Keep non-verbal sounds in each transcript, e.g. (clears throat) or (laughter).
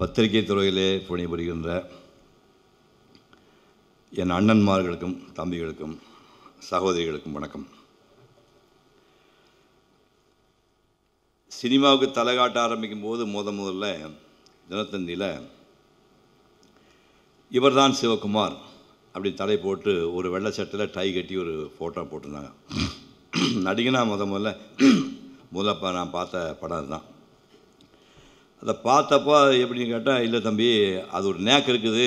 பத்திரிகை துறையிலே பணிபுரிகின்ற என் அண்ணன்மார்களுக்கும் தம்பிகளுக்கும் சகோதரிகளுக்கும் வணக்கம் சினிமாவுக்கு தலை காட்ட ஆரம்பிக்கும் போது முத முதல்ல தினத்தந்தியில் இவர்தான் சிவகுமார் அப்படி தலை போட்டு ஒரு வெள்ளை சட்டையில் டை கட்டி ஒரு ஃபோட்டோ போட்டிருந்தாங்க நடிகனா முத முதல்ல முதல்ல நான் பார்த்த படம் தான் அதை பார்த்தப்போ எப்படின்னு கேட்டால் இல்லை தம்பி அது ஒரு நேக்கு இருக்குது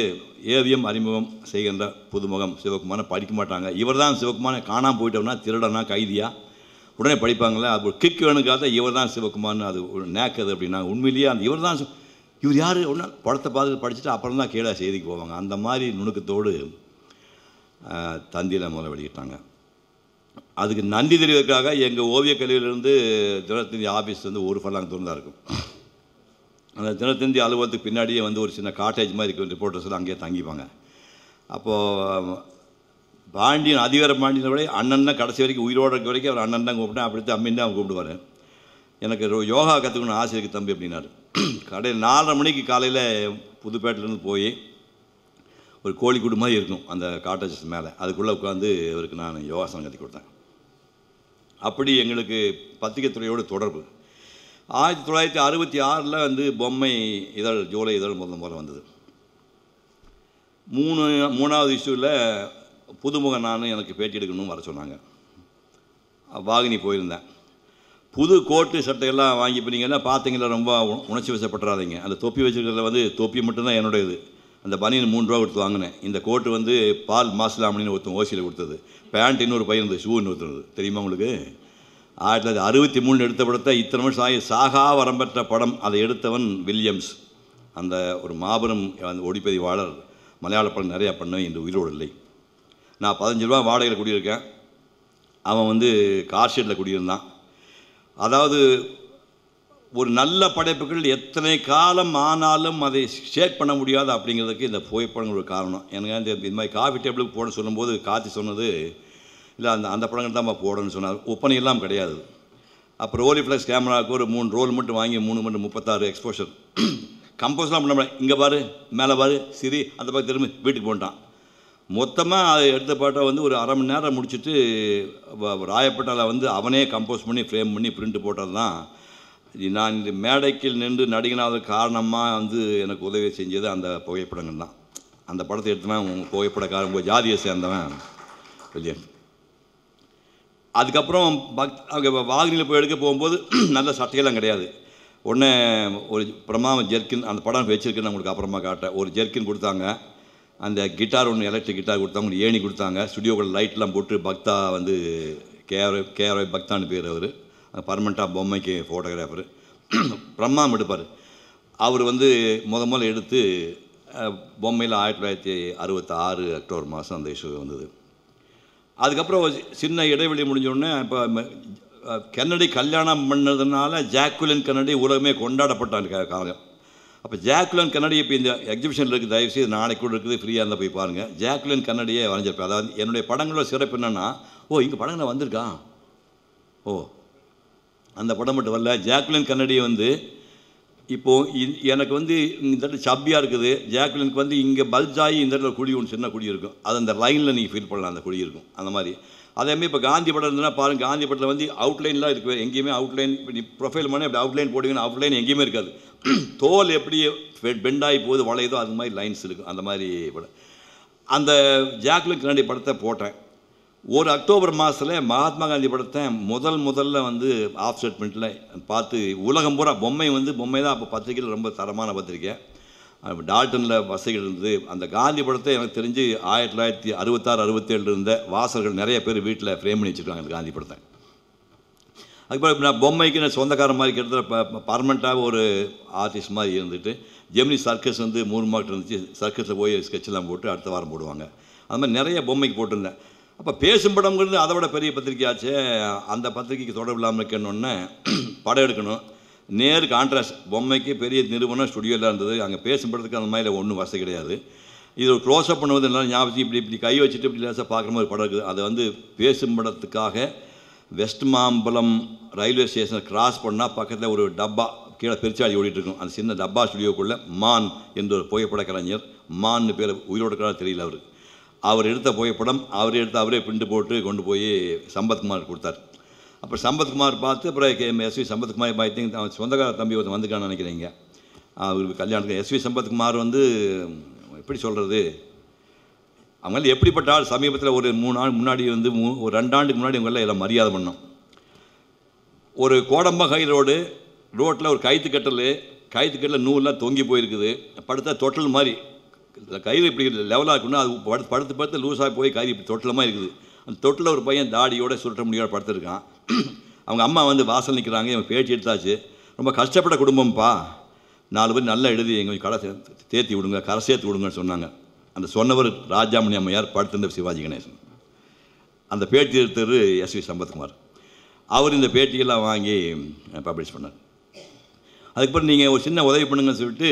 ஏவியம் அறிமுகம் செய்கின்ற புதுமுகம் சிவகுமாரை படிக்க மாட்டாங்க இவர் தான் சிவகுமாரை காணாமல் போயிட்டோம்னா திருடனா கைதியா உடனே படிப்பாங்களே அது ஒரு கிக் வேணுக்காக இவர் தான் சிவகுமார்னு அது ஒரு நேக் அது அப்படின்னா உண்மையிலேயே அந்த இவர் தான் இவர் யார் ஒன்றா படத்தை பார்த்து படிச்சுட்டு அப்புறம் தான் கீழே செய்திக்கு போவாங்க அந்த மாதிரி நுணுக்கத்தோடு தந்தியில் முதல்ல வெளியிட்டாங்க அதுக்கு நன்றி தெரிவதற்காக எங்கள் ஓவியக் கல்வியிலிருந்து தினத்தின் ஆஃபீஸ் வந்து ஒரு ஃபர்லாங் தூரம் தான் இருக்கும் அந்த தினத்தந்தி அலுவலகத்துக்கு பின்னாடியே வந்து ஒரு சின்ன காட்டேஜ் மாதிரி இருக்கும் ரிப்போர்ட்டர்ஸ்லாம் அங்கேயே தங்கிப்பாங்க அப்போது பாண்டியன் அதிகார பாண்டியன் விட அண்ணன் தான் கடைசி வரைக்கும் உயிரோட வரைக்கும் அவர் அண்ணன் தான் கூப்பிட்டேன் அப்படி அம்மின் தான் கூப்பிடுவார் எனக்கு யோகா கற்றுக்கணும் ஆசை இருக்குது தம்பி அப்படின்னாரு கடையில் நாலரை மணிக்கு காலையில் புதுப்பேட்டிலேருந்து போய் ஒரு கோழிக்கூடு மாதிரி இருக்கும் அந்த காட்டேஜஸ் மேலே அதுக்குள்ளே உட்காந்து இவருக்கு நான் யோகாசனம் கற்றுக் கொடுத்தேன் அப்படி எங்களுக்கு பத்திரிகை துறையோடு தொடர்பு ஆயிரத்தி தொள்ளாயிரத்தி அறுபத்தி ஆறில் வந்து பொம்மை இதழ் ஜூலை இதழ் முதல் முறை வந்தது மூணு மூணாவது இஷ்யூவில் புதுமுக நான் எனக்கு பேட்டி எடுக்கணும்னு வர சொன்னாங்க வாகினி போயிருந்தேன் புது கோட்டு சட்டையெல்லாம் வாங்கி பண்ணிங்கன்னா பார்த்தீங்களா ரொம்ப உணர்ச்சி வசப்பட்டுறாதீங்க அந்த தொப்பி வச்சுருக்கிறத வந்து தொப்பி மட்டும்தான் என்னுடையது அந்த பனியன் மூணு ரூபா கொடுத்து வாங்கினேன் இந்த கோட்டு வந்து பால் மாசலாம் ஒருத்தன் ஓசியில் கொடுத்தது பேண்ட் இன்னொரு பையன் இருந்தது ஷூ இன்னொருத்தருது தெரியுமா உங்களுக்கு ஆயிரத்தி தொள்ளாயிரத்தி அறுபத்தி மூணு எடுத்த படத்தை இத்தனை வருஷம் ஆகிய சாகா வரம்பெற்ற படம் அதை எடுத்தவன் வில்லியம்ஸ் அந்த ஒரு மாபெரும் அந்த ஒளிப்பதிவாளர் மலையாள படம் நிறையா பண்ணுவேன் இந்த உயிரோடு இல்லை நான் பதினஞ்சு ரூபா வாடகையில் குடியிருக்கேன் அவன் வந்து கார் ஷீட்டில் குடியிருந்தான் அதாவது ஒரு நல்ல படைப்புகள் எத்தனை காலம் ஆனாலும் அதை ஷேர் பண்ண முடியாது அப்படிங்கிறதுக்கு இந்த புகைப்படங்கள் ஒரு காரணம் எனக்கு இந்த மாதிரி காஃபி டேபிளுக்கு போட சொல்லும்போது காத்தி சொன்னது இல்லை அந்த அந்த படங்கள் தான் போடணும்னு சொன்னார் ஒப்பனை எல்லாம் கிடையாது அப்புறம் ரோலி ஃப்ளெக்ஸ் கேமராவுக்கு ஒரு மூணு ரோல் மட்டும் வாங்கி மூணு மட்டும் முப்பத்தாறு எக்ஸ்போஷர் கம்போஸ்லாம் பண்ண முடியல இங்கே பாரு மேலே பாரு சிரி அந்த பக்கம் திரும்பி வீட்டுக்கு போட்டான் மொத்தமாக அதை எடுத்த பாட்டை வந்து ஒரு அரை மணி நேரம் முடிச்சுட்டு ராயப்பட்டாவில் வந்து அவனே கம்போஸ் பண்ணி ஃப்ரேம் பண்ணி பிரிண்ட் போட்டது தான் நான் இந்த மேடைக்கில் நின்று நடிகனாத காரணமாக வந்து எனக்கு உதவி செஞ்சது அந்த புகைப்படங்கள் தான் அந்த படத்தை எடுத்தவன் உங்கள் புகைப்படக்காரன் ஜாதியை சேர்ந்தவன் விஜயன் அதுக்கப்புறம் பக் அங்கே வாகனியில் போய் எடுக்க போகும்போது (clears throat) நல்ல சட்டையெல்லாம் கிடையாது உடனே ஒரு பிரமா ஜெர்கின் அந்த படம் வச்சுருக்கேன் உங்களுக்கு அப்புறமா காட்டேன் ஒரு ஜெர்கின் கொடுத்தாங்க அந்த கிட்டார் ஒன்று எலக்ட்ரிக் கிட்டார் கொடுத்தாங்க ஒன்று ஏணி கொடுத்தாங்க ஸ்டுடியோக்குள்ள லைட்லாம் போட்டு பக்தா வந்து கேஆர் கேஆர் பக்தான்னு பேர் அவர் பர்மனெண்ட்டாக பொம்மைக்கு ஃபோட்டோகிராஃபர் (clears throat) பிரம்மாம் எடுப்பார் அவர் வந்து முத முதல்ல எடுத்து பொம்மையில் ஆயிரத்தி தொள்ளாயிரத்தி அறுபத்தாறு அக்டோபர் மாதம் அந்த இஷ்யூ வந்தது அதுக்கப்புறம் சின்ன இடைவெளி முடிஞ்சோடனே இப்போ கென்னடி கல்யாணம் பண்ணதுனால ஜாக்குலன் கென்னடி உலகமே கொண்டாடப்பட்டான் காலம் அப்போ ஜாக்குலன் கன்னடி இப்போ இந்த எக்ஸிபிஷனில் இருக்குது தயவுசெய்து நாளைக்கு கூட இருக்குது ஃப்ரீயாக இருந்தால் போய் பாருங்கள் ஜாக்குலன் கன்னடியே வரைஞ்சிருப்பேன் அதாவது என்னுடைய படங்களோட சிறப்பு என்னென்னா ஓ இங்கே படங்களை வந்திருக்கான் ஓ அந்த படம் மட்டும் வரல ஜாக்குலன் கன்னடியை வந்து இப்போது எனக்கு வந்து இந்த இடத்துல சப்பியாக இருக்குது ஜாக்லினுக்கு வந்து இங்கே பல்ஜாயி இந்த இடத்துல குழி ஒன்று சின்ன குழி இருக்கும் அது அந்த லைனில் நீங்கள் ஃபீல் பண்ணலாம் அந்த குழி இருக்கும் அந்த மாதிரி அதேமாதிரி இப்போ காந்தி படம் இருந்ததுன்னா பாருங்கள் காந்தி படத்தில் வந்து அவுட்லைன்லாம் இருக்குது எங்கேயுமே அவுட்லைன் இப்போ நீ ப்ரொஃபைல் பண்ணி அப்படி அவுட்லைன் போடுவீங்கன்னா அவுட்லைன் எங்கேயுமே இருக்காது (clears throat) தோல் எப்படி பெண்டாகி போகுது வளையுதோ அது மாதிரி லைன்ஸ் இருக்கும் அந்த மாதிரி படம் அந்த ஜாக்லின் கிராண்டி படத்தை போட்டேன் ஒரு அக்டோபர் மாதத்தில் மகாத்மா காந்தி படத்தை முதல் முதல்ல வந்து ஆஃப் ஸ்டேட்மெண்ட்டில் பார்த்து உலகம் பூரா பொம்மை வந்து பொம்மை தான் அப்போ பத்திரிக்கையில் ரொம்ப தரமான பத்திரிக்கை டால்டனில் வசதிகள் இருந்தது அந்த காந்தி படத்தை எனக்கு தெரிஞ்சு ஆயிரத்தி தொள்ளாயிரத்தி அறுபத்தாறு அறுபத்தேழு இருந்த வாசகர்கள் நிறைய பேர் வீட்டில் ஃப்ரேம் பண்ணி வச்சுருக்காங்க அந்த காந்தி படத்தை அதுக்கப்புறம் நான் பொம்மைக்கு நான் சொந்தக்கார மாதிரி கிட்டத்தட்ட பர்மனெண்ட்டாக ஒரு ஆர்டிஸ்ட் மாதிரி இருந்துட்டு ஜெமினி சர்க்கஸ் வந்து மூணு மார்க் இருந்துச்சு சர்க்கஸில் போய் ஸ்கெட்செல்லாம் போட்டு அடுத்த வாரம் போடுவாங்க அது மாதிரி நிறைய பொம்மைக்கு போட்டிருந்தேன் அப்போ பேசும் படம்ங்கிறது அதை விட பெரிய பத்திரிக்கையாச்சு அந்த பத்திரிகைக்கு தொடர்பு இல்லாமல் இருக்கணுன்னே (clears throat) படம் எடுக்கணும் நேர் கான்ட்ராஸ்ட் பொம்மைக்கு பெரிய நிறுவனம் ஸ்டுடியோவில் இருந்தது அங்கே பேசும் படத்துக்கு அந்த மாதிரி ஒன்றும் வசதி கிடையாது இது ஒரு அப் பண்ணுவது எல்லாம் ஞாபகம் இப்படி இப்படி கை வச்சுட்டு இப்படி லேசாக பார்க்குற மாதிரி படம் இருக்குது அதை வந்து பேசும் படத்துக்காக வெஸ்ட் மாம்பலம் ரயில்வே ஸ்டேஷனை கிராஸ் பண்ணால் பக்கத்தில் ஒரு டப்பா கீழே பெருச்சாடி ஓடிட்டுருக்கும் அந்த சின்ன டப்பா ஸ்டுடியோக்குள்ளே மான் என்ற ஒரு புகைப்பட கலைஞர் மான்னு பேர் உயிரோடு தெரியல அவருக்கு அவர் எடுத்த புகைப்படம் அவர் எடுத்து அவரே பிண்டு போட்டு கொண்டு போய் சம்பத்குமார் கொடுத்தார் அப்போ சம்பத்குமார் பார்த்து அப்புறம் கே எஸ்வி சம்பத்குமார் ஐ அவன் சொந்தக்கார தம்பி ஒருத்தன் வந்துக்கான்னு நினைக்கிறீங்க அவருக்கு கல்யாணத்துக்கு எஸ்வி சம்பத்குமார் வந்து எப்படி சொல்கிறது அவங்களால எப்படிப்பட்ட ஆள் சமீபத்தில் ஒரு மூணு நாள் முன்னாடி வந்து மூ ஒரு ரெண்டாண்டுக்கு முன்னாடி இவங்களாம் எல்லாம் மரியாதை பண்ணோம் ஒரு கோடம்பகை ரோடு ரோட்டில் ஒரு கைத்து கட்டல் கைத்து கட்டில் நூலாம் தொங்கி போயிருக்குது படுத்தா தொட்டல் மாதிரி கயிறு இப்படி லெவலாக இருக்குன்னா அது படுத்து படுத்து படுத்து லூஸாக போய் கயிறு இப்படி தொட்டலமாக இருக்குது அந்த தொட்டில் ஒரு பையன் தாடியோட சுருட்ட முடியாத படுத்துருக்கான் (clears throat) அவங்க அம்மா வந்து வாசல் நிற்கிறாங்க இவன் பேச்சு எடுத்தாச்சு ரொம்ப கஷ்டப்பட்ட குடும்பம்ப்பா நாலு பேர் நல்லா எழுதி எங்கள் கடை தேர்த்தி விடுங்க கரை சேர்த்து விடுங்கன்னு சொன்னாங்க அந்த சொன்னவர் ராஜாமணி அம்மையார் படுத்திருந்த சிவாஜி கணேசன் அந்த பேட்டி எடுத்தவர் எஸ் வி சம்பத்குமார் அவர் இந்த பேட்டியெல்லாம் வாங்கி பப்ளிஷ் பண்ணார் அதுக்கப்புறம் நீங்கள் ஒரு சின்ன உதவி பண்ணுங்கன்னு சொல்லிட்டு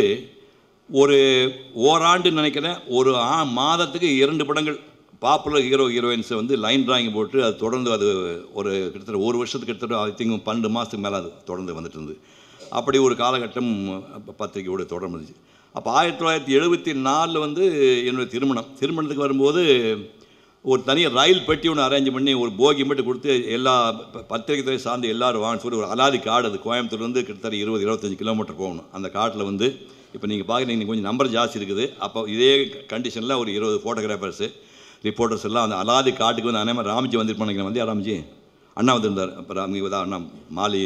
ஒரு ஓராண்டு நினைக்கிறேன் ஒரு ஆ மாதத்துக்கு இரண்டு படங்கள் பாப்புலர் ஹீரோ ஹீரோயின்ஸை வந்து லைன் டிராயிங் போட்டு அது தொடர்ந்து அது ஒரு கிட்டத்தட்ட ஒரு வருஷத்துக்கு கிட்டத்தட்ட ஐ திங்க் பன்னெண்டு மாதத்துக்கு மேலே அது தொடர்ந்து வந்துட்டு இருந்தது அப்படி ஒரு காலகட்டம் பத்திரிகையோடு தொடர்ந்து இருந்துச்சு அப்போ ஆயிரத்தி தொள்ளாயிரத்தி எழுபத்தி நாலில் வந்து என்னுடைய திருமணம் திருமணத்துக்கு வரும்போது ஒரு தனியாக ரயில் பெட்டி ஒன்று அரேஞ்ச் பண்ணி ஒரு போகி மட்டும் கொடுத்து எல்லா பத்திரிகை துறை சார்ந்து எல்லோரும் வாங்கி சொல்லி ஒரு அலாதி காடு அது கோயம்புத்தூர்லேருந்து கிட்டத்தட்ட இருபது இருபத்தஞ்சி கிலோமீட்டர் போகணும் அந்த காட்டில் வந்து இப்போ நீங்கள் பார்க்குறீங்க கொஞ்சம் நம்பர் ஜாஸ்தி இருக்குது அப்போ இதே கண்டிஷனில் ஒரு இருபது ஃபோட்டோகிராஃபர்ஸு ரிப்போர்ட்டர்ஸ் எல்லாம் அந்த அலாதி காட்டுக்கு வந்து அண்ணா ராமஜி வந்திருப்பானுங்க வந்து ராமஜி அண்ணா வந்திருந்தார் அப்போ ராம்ஜி அண்ணா மாலி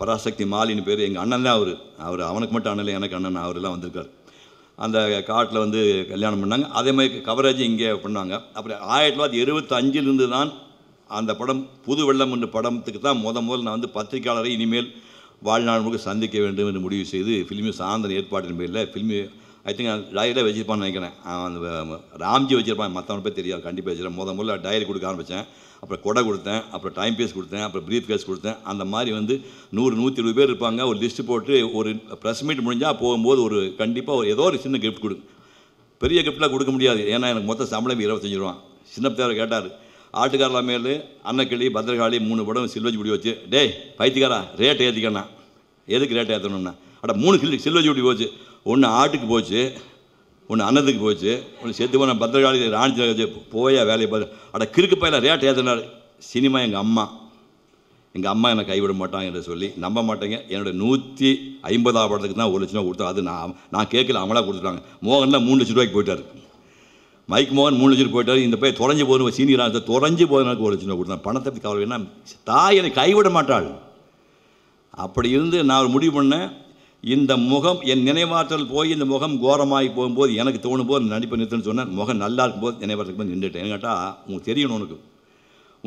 பராசக்தி மாலின்னு பேர் எங்கள் அண்ணன் தான் அவர் அவர் அவனுக்கு மட்டும் அண்ணன் எனக்கு அண்ணன் அவரெல்லாம் வந்திருக்கார் அந்த காட்டில் வந்து கல்யாணம் பண்ணாங்க அதே மாதிரி கவரேஜ் இங்கே பண்ணாங்க அப்புறம் ஆயிரத்தி தொள்ளாயிரத்தி எழுபத்தஞ்சிலிருந்து தான் அந்த படம் புது வெள்ளம் என்ற படத்துக்கு தான் முத முதல் நான் வந்து பத்திரிக்கையாளரை இனிமேல் வாழ்நாள் முழுக்க சந்திக்க வேண்டும் என்று முடிவு செய்து ஃபிலிமி சார்ந்த ஏற்பாட்டின் பேரில் ஃபிலிமி ஐ திங்க் டைரியில் வச்சுருப்பான்னு நினைக்கிறேன் அந்த ராம்ஜி வச்சுருப்பான் மற்றவனை பேர் தெரியாது கண்டிப்பாக வச்சுருப்பேன் முத முதல்ல டைரி கொடுக்க ஆரம்பித்தேன் அப்புறம் கொடை கொடுத்தேன் அப்புறம் டைம் பேஸ் கொடுத்தேன் அப்புறம் ப்ரீஃப் கேஸ் கொடுத்தேன் அந்த மாதிரி வந்து நூறு நூற்றி இருபது பேர் இருப்பாங்க ஒரு லிஸ்ட்டு போட்டு ஒரு ப்ரெஸ் மீட் முடிஞ்சால் போகும்போது ஒரு கண்டிப்பாக ஒரு ஏதோ ஒரு சின்ன கிஃப்ட் கொடு பெரிய கிஃப்ட்லாம் கொடுக்க முடியாது ஏன்னா எனக்கு மொத்த சம்பளம் இருபத்தஞ்சி ரூபா சின்ன பேர் கேட்டார் ஆட்டுக்காரலா மேல் அன்னக்கிளி பத்திரகாளி மூணு படம் சில்வஜி பிடி வச்சு டேய் பைத்திக்காரா ரேட் ஏற்றிக்கண்ணா எதுக்கு ரேட் ஏற்றணும்னா அட மூணு சில் சில்வஜி பிடி போச்சு ஒன்று ஆட்டுக்கு போச்சு ஒன்று அன்னத்துக்கு போச்சு ஒன்று செத்து போன பத்திரகாளி ராணி போயா வேலையை பாரு அட கிறுக்கு பையில ரேட் ஏற்றினார் சினிமா எங்கள் அம்மா எங்கள் அம்மா என்னை கைவிட மாட்டாங்க என்று சொல்லி நம்ப மாட்டேங்க என்னோடய நூற்றி ஐம்பதாவது படத்துக்கு தான் ஒரு லட்ச ரூபா கொடுத்தா அது நான் நான் கேட்கல அவங்களாக கொடுத்துட்டாங்க மோகன் மூணு லட்ச ரூபாய்க்கு போயிட்டார் மைக் மோகன் மூணு லட்சம் போயிட்டார் இந்த போய் தொலைஞ்சு போகணும் சீனியர் ஆனது தொலைஞ்சு போகிறதுனால ஒரு லட்சம் கொடுத்தேன் பணத்தை பற்றி கவலை வேணா தாய் என்னை கைவிட மாட்டாள் அப்படி இருந்து நான் ஒரு முடிவு பண்ணேன் இந்த முகம் என் நினைவாற்றல் போய் இந்த முகம் கோரமாகி போகும்போது எனக்கு தோணும் போது நடிப்பை நிறுத்துன்னு சொன்னேன் முகம் நல்லா இருக்கும்போது நினைவாற்றல் போது நின்றுட்டேன் ஏன்னு கேட்டால் உங்களுக்கு தெரியணும் உனக்கு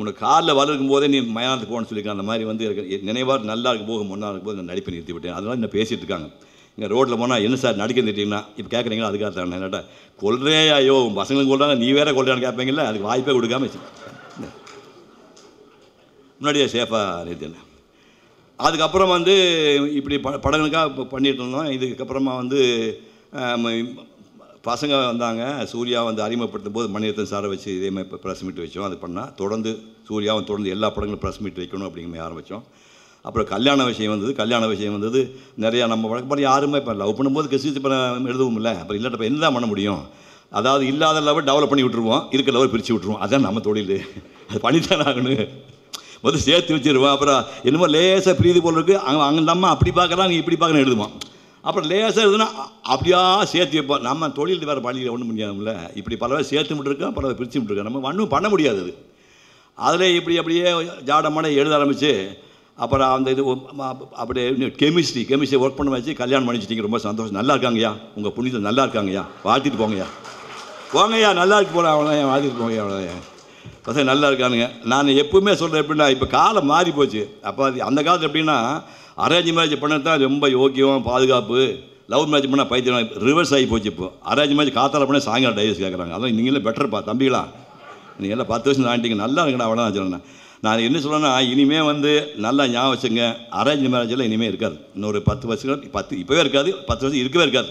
உனக்கு காலில் வளர்க்கும் போதே நீ மயானத்துக்கு போகணும்னு சொல்லியிருக்கேன் அந்த மாதிரி வந்து நினைவார் நல்லா இருக்கும் போக ஒன்றா இருக்கும் போது நான் நடிப்பை நிறுத்தி விட்டேன் அதனால் என்ன பேசிகிட்டு இருக்காங்க இங்கே ரோட்டில் போனால் என்ன சார் நடிக்க தெரியுங்கன்னா இப்போ கேட்குறீங்களா அதுக்காக தானே என்னட்டா கொள்றே ஐயோ பசங்களும் கொள்றாங்க நீ வேற கொள்றான்னு கேட்பீங்களா அதுக்கு வாய்ப்பே கொடுக்காம முன்னாடியே சேஃபாக நிறுத்தினேன் அதுக்கப்புறம் வந்து இப்படி ப படங்களுக்காக பண்ணிகிட்டு இருந்தோம் இதுக்கப்புறமா வந்து பசங்க வந்தாங்க சூர்யா வந்து அறிமுகப்படுத்தும் போது மணிரத்தன் சாரை வச்சு இதே மாதிரி ப்ரெஸ் மீட் வச்சோம் அது பண்ணால் தொடர்ந்து சூர்யாவும் தொடர்ந்து எல்லா படங்களும் ப்ரெஸ் மீட் வைக்கணும் அப்படிங்கிற ஆரம்பித்தோம் அப்புறம் கல்யாண விஷயம் வந்தது கல்யாண விஷயம் வந்தது நிறையா நம்ம வழக்கப்படி யாருமே இப்போ லவ் பண்ணும்போது கசித்து இப்போ எழுதவும் இல்லை அப்புறம் இல்லாட்ட என்ன பண்ண முடியும் அதாவது இல்லாத லவ் டெவலப் பண்ணி விட்டுருவோம் இருக்கிற லவ் பிரித்து விட்டுருவோம் அதான் நம்ம தொழில் அது பண்ணித்தான் ஆகணும் வந்து சேர்த்து வச்சுருவோம் அப்புறம் என்னமோ லேசாக பிரீதி போல் இருக்குது அங்கே அங்கே நம்ம அப்படி பார்க்கலாம் நீ இப்படி பார்க்கணும் எழுதுவோம் அப்புறம் லேசாக எழுதுனா அப்படியா சேர்த்து வைப்போம் நம்ம தொழில் வேறு பள்ளியில் ஒன்றும் முடியாதுல்ல இப்படி பலவே சேர்த்து விட்டுருக்கோம் பலவை பிரித்து விட்டுருக்கோம் நம்ம ஒன்றும் பண்ண முடியாது அது அதில் இப்படி அப்படியே ஜாடமான எழுத ஆரம்பித்து அப்புறம் அந்த இது அப்படி கெமிஸ்ட்ரி கெமிஸ்ட்ரி ஒர்க் பண்ண வச்சு கல்யாணம் பண்ணிச்சிட்டிங்க ரொம்ப சந்தோஷம் நல்லா இருக்காங்கய்யா உங்கள் புண்ணியத்தில் நல்லா இருக்காங்கய்யா வாழ்த்திட்டு போங்கய்யா போங்கய்யா நல்லா இருக்கு போகலாம் அவனையா வாழ்த்திட்டு போங்கய்யா அவனையா பசங்க நல்லா இருக்கானுங்க நான் எப்பவுமே சொல்கிறேன் எப்படின்னா இப்போ காலம் மாறி போச்சு அப்போ அது அந்த காலத்தில் எப்படின்னா அரேஞ்ச் மேரேஜ் பண்ணது தான் ரொம்ப யோக்கியம் பாதுகாப்பு லவ் மேரேஜ் பண்ணால் பைத்தியம் ரிவர்ஸ் ஆகி போச்சு இப்போ அரேஞ்ச் மேரேஜ் காத்தால் பண்ணால் சாயங்காலம் டைவர்ஸ் கேட்குறாங்க அதான் நீங்களே பெட்டர்ப்பா தம்பிகளா நீங்கள் எல்லாம் பத்து வருஷம் தாண்டிங்க நல்லா இருக்குண்ணா அவ்வளோ நான் சொல்லணும் நான் என்ன சொல்லணும்னா இனிமேல் வந்து நல்லா ஞாபகம் வச்சுங்க அரேஞ்ச் மேரேஜெல்லாம் இனிமேல் இருக்காது இன்னொரு பத்து வருஷங்கள் பத்து இப்போவே இருக்காது பத்து வருஷம் இருக்கவே இருக்காது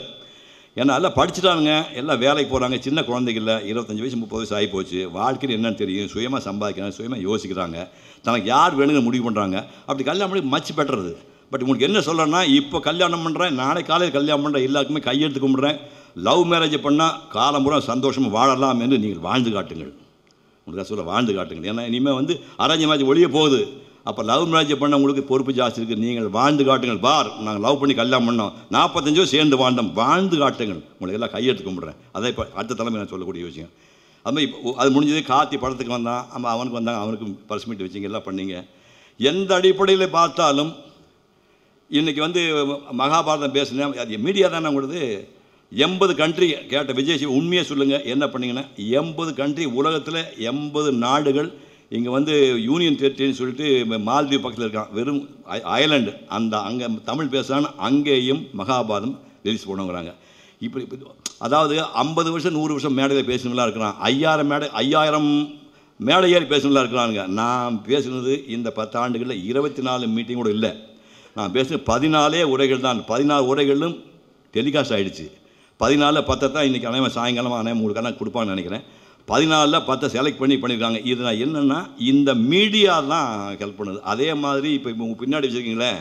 ஏன்னா எல்லாம் படிச்சுட்டானுங்க எல்லாம் வேலைக்கு போகிறாங்க சின்ன குழந்தைகள இருபத்தஞ்சி வயசு முப்பது வயசு ஆகி போச்சு வாழ்க்கையில் என்னென்னு தெரியும் சுயமாக சம்பாதிக்கிறாங்க சுயமாக யோசிக்கிறாங்க தனக்கு யார் வேணுங்கிற முடிவு பண்ணுறாங்க அப்படி கல்யாணம் பண்ணி மச்சு பெட்டுறது பட் உங்களுக்கு என்ன சொல்லணும்னா இப்போ கல்யாணம் பண்ணுறேன் நாளை காலையில் கல்யாணம் பண்ணுறேன் எல்லாருக்குமே கையெழுத்து கும்பிட்றேன் லவ் மேரேஜ் பண்ணால் காலம் பூரா சந்தோஷமாக வாழலாம் என்று நீங்கள் வாழ்ந்து காட்டுங்கள் உங்களுக்கு சொல்ல வாழ்ந்து காட்டுங்க ஏன்னா இனிமேல் வந்து அரேஞ்ச் மேரேஜ் ஒழிய போகுது அப்போ லவ் மேரேஜ் பண்ண உங்களுக்கு பொறுப்பு ஜாஸ்தி இருக்குது நீங்கள் வாழ்ந்து காட்டுங்கள் பார் நாங்கள் லவ் பண்ணி கல்யாணம் பண்ணோம் நாற்பத்தஞ்சோ சேர்ந்து வாழ்ந்தோம் வாழ்ந்து காட்டுங்கள் உங்களுக்கு எல்லாம் கையெடுத்து கும்பிட்றேன் அதை இப்போ அடுத்த தலைமை நான் சொல்லக்கூடிய விஷயம் அதுமாதிரி இப்போ அது முடிஞ்சது காத்தி படத்துக்கு வந்தான் அம்மா அவனுக்கு வந்தாங்க அவனுக்கும் பரிசுமிட்டு வச்சிங்க எல்லாம் பண்ணீங்க எந்த அடிப்படையில் பார்த்தாலும் இன்றைக்கி வந்து மகாபாரதம் பேசினேன் அது மீடியா தானே உங்களுது எண்பது கண்ட்ரி கேட்ட விஜய் சிவ உண்மையை சொல்லுங்கள் என்ன பண்ணிங்கன்னா எண்பது கண்ட்ரி உலகத்தில் எண்பது நாடுகள் இங்கே வந்து யூனியன் டெரிட்டரின்னு சொல்லிட்டு மால்தீவ் பக்கத்தில் இருக்கான் வெறும் அயர்லாண்டு அந்த அங்கே தமிழ் பேசுகிறான்னு அங்கேயும் மகாபாரதம் ரிலீஸ் பண்ணுங்கிறாங்க இப்படி அதாவது ஐம்பது வருஷம் நூறு வருஷம் மேடையில் பேசணுங்களா இருக்கிறான் ஐயாயிரம் மேடை ஐயாயிரம் மேடை ஏறி பேசணுங்களா இருக்கிறானுங்க நான் பேசுனது இந்த பத்தாண்டுகளில் இருபத்தி நாலு மீட்டிங் கூட இல்லை நான் பேசுன பதினாலே உரைகள் தான் பதினாலு உரைகளும் டெலிகாஸ்ட் ஆகிடுச்சு பதினாலில் பத்தை தான் இன்றைக்கி அனைவன் சாயங்காலமாக அனைவன் உங்களுக்கு நான் கொடுப்பான்னு நினைக்கிறேன் பதினாலில் பத்தை செலக்ட் பண்ணி பண்ணியிருக்காங்க நான் என்னென்னா இந்த மீடியா தான் ஹெல்ப் பண்ணுது அதே மாதிரி இப்போ இப்போ பின்னாடி வச்சுருக்கீங்களே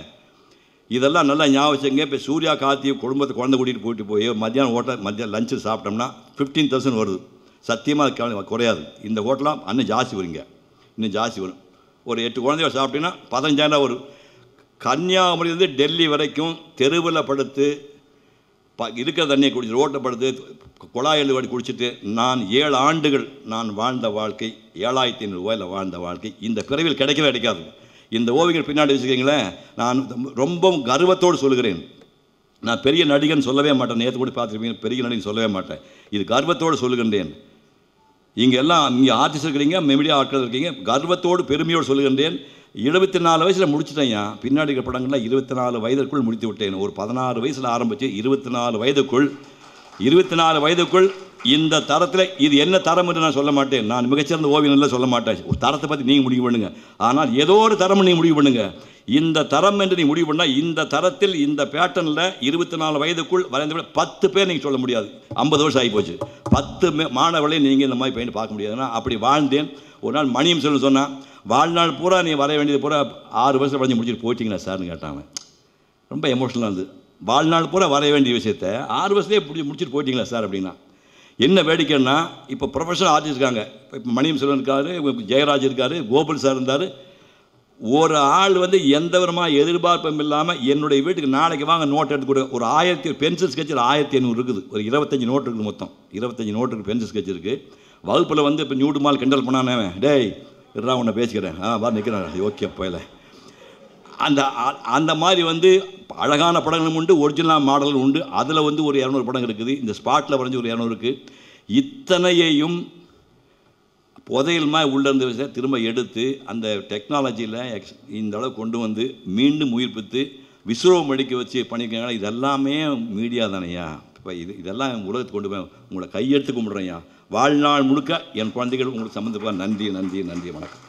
இதெல்லாம் நல்லா ஞாபகம் வச்சுங்க இப்போ சூர்யா கார்த்தி குடும்பத்தை குழந்தை கூட்டிகிட்டு போயிட்டு போய் மத்தியானம் ஹோட்டல் மதியம் லஞ்சு சாப்பிட்டோம்னா ஃபிஃப்டீன் தௌசண்ட் வருது சத்தியமாக அது குறையாது இந்த ஹோட்டலாம் இன்னும் ஜாஸ்தி வருங்க இன்னும் ஜாஸ்தி வரும் ஒரு எட்டு குழந்தைய சாப்பிட்டீங்கன்னா பதினஞ்சாயிரம் வரும் கன்னியாகுமரியிலேருந்து டெல்லி வரைக்கும் தெருவில் படுத்து இருக்கிற தண்ணியை குடிச்சு ஓட்டப்படுது குழாய் எழுவாடி குடிச்சிட்டு நான் ஏழு ஆண்டுகள் நான் வாழ்ந்த வாழ்க்கை ஏழாயிரத்தி ஐநூறு ரூபாயில் வாழ்ந்த வாழ்க்கை இந்த பிறவில் கிடைக்கவே கிடைக்காது இந்த ஓவியங்கள் பின்னாடி வச்சுக்கிங்களேன் நான் ரொம்பவும் கர்வத்தோடு சொல்கிறேன் நான் பெரிய நடிகன் சொல்லவே மாட்டேன் நேற்று கூட பார்த்துருப்பீங்க பெரிய நடிகன் சொல்லவே மாட்டேன் இது கர்வத்தோடு சொல்லுகின்றேன் இங்கே எல்லாம் இங்கே ஆர்டிஸ்ட் இருக்கிறீங்க மெமிடியா ஆட்கள் இருக்கீங்க கர்வத்தோடு பெருமையோடு சொல்கின்றேன் இருபத்தி நாலு வயசில் ஐயா பின்னாடி இருக்கிற படங்கள்லாம் இருபத்தி நாலு வயதிற்குள் முடித்து விட்டேன் ஒரு பதினாறு வயசில் ஆரம்பித்து இருபத்தி நாலு வயதுக்குள் இருபத்தி நாலு வயதுக்குள் இந்த தரத்தில் இது என்ன தரம் என்று நான் சொல்ல மாட்டேன் நான் மிகச்சிறந்த ஓவியம் சொல்ல மாட்டேன் ஒரு தரத்தை பற்றி நீங்கள் முடிவு பண்ணுங்கள் ஆனால் ஏதோ ஒரு தரம் நீங்கள் முடிவு பண்ணுங்கள் இந்த தரம் என்று நீ முடிவு பண்ணால் இந்த தரத்தில் இந்த பேட்டர்னில் இருபத்தி நாலு வயதுக்குள் வரைந்த பத்து பேர் நீங்கள் சொல்ல முடியாது ஐம்பது வருஷம் ஆகி போச்சு பத்து மாணவர்களையும் நீங்கள் இந்த மாதிரி பெயிண்ட் பார்க்க முடியாதுன்னா அப்படி வாழ்ந்தேன் ஒரு நாள் மணியம் சொல்லு சொன்னால் வாழ்நாள் பூரா நீ வர வேண்டியது பூரா ஆறு வருஷம் வரைஞ்சி முடிச்சுட்டு போயிட்டீங்களா சார்னு கேட்டாங்க ரொம்ப எமோஷனலாக இருந்தது வாழ்நாள் பூரா வர வேண்டிய விஷயத்தை ஆறு வருஷத்தையே முடிச்சுட்டு போயிட்டீங்களா சார் அப்படின்னா என்ன வேடிக்கைன்னா இப்போ ப்ரொஃபஷனல் ஆர்டிஸ்ட் இருக்காங்க இப்போ மணியம் செல்வன் இருக்கார் ஜெயராஜ் இருக்கார் கோபால் சார் இருந்தார் ஒரு ஆள் வந்து எந்த விதமாக எதிர்பார்ப்பும் இல்லாமல் என்னுடைய வீட்டுக்கு நாளைக்கு வாங்க நோட் எடுத்து கொடுக்க ஒரு ஆயிரத்தி பென்சில் ஸ்கெட்சில் ஆயிரத்தி ஐநூறு இருக்குது ஒரு இருபத்தஞ்சி நோட் இருக்குது மொத்தம் இருபத்தஞ்சி நோட் இருக்குது பென்சில் ஸ்கெட்ச் இருக்குது வகுப்பில் வந்து இப்போ நியூட்டு மால் கிண்டல் பண்ணானே டேய் இருடா உன்னை பேசிக்கிறேன் ஆ வா நிற்கிறேன் ஓகே போயில அந்த அந்த மாதிரி வந்து அழகான படங்களும் உண்டு ஒரிஜினல் மாடலும் உண்டு அதில் வந்து ஒரு இரநூறு படம் இருக்குது இந்த ஸ்பாட்டில் வரைஞ்சி ஒரு இரநூறு இருக்குது இத்தனையையும் புதையல் மாதிரி இருந்த விஷயத்தை திரும்ப எடுத்து அந்த டெக்னாலஜியில் எக்ஸ் இந்த அளவு கொண்டு வந்து மீண்டும் உயிர்ப்பித்து விசுவம் அடிக்க வச்சு பண்ணியிருக்காங்க இதெல்லாமே மீடியா தானேயா இப்போ இது இதெல்லாம் உலகத்துக்கு கொண்டு போய் உங்களை கையெடுத்து கும்பிட்றேன்யா வாழ்நாள் முழுக்க என் குழந்தைகள் உங்களுக்கு சம்மந்தப்பா நன்றி நன்றி நன்றி வணக்கம்